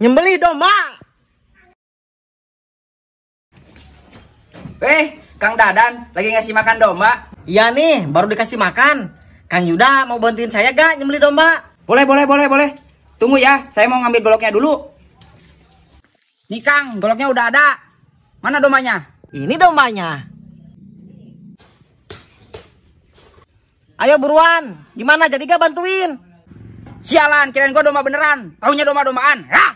nyembeli domba. eh Kang Dadan lagi ngasih makan domba. Iya nih, baru dikasih makan. Kang Yuda mau bantuin saya gak nyembeli domba? Boleh, boleh, boleh, boleh. Tunggu ya, saya mau ngambil goloknya dulu. Nih Kang, goloknya udah ada. Mana dombanya? Ini dombanya. Ayo buruan, gimana jadi gak bantuin? Sialan, kirain gua domba beneran. Tahunya domba-dombaan. Hah? Ya!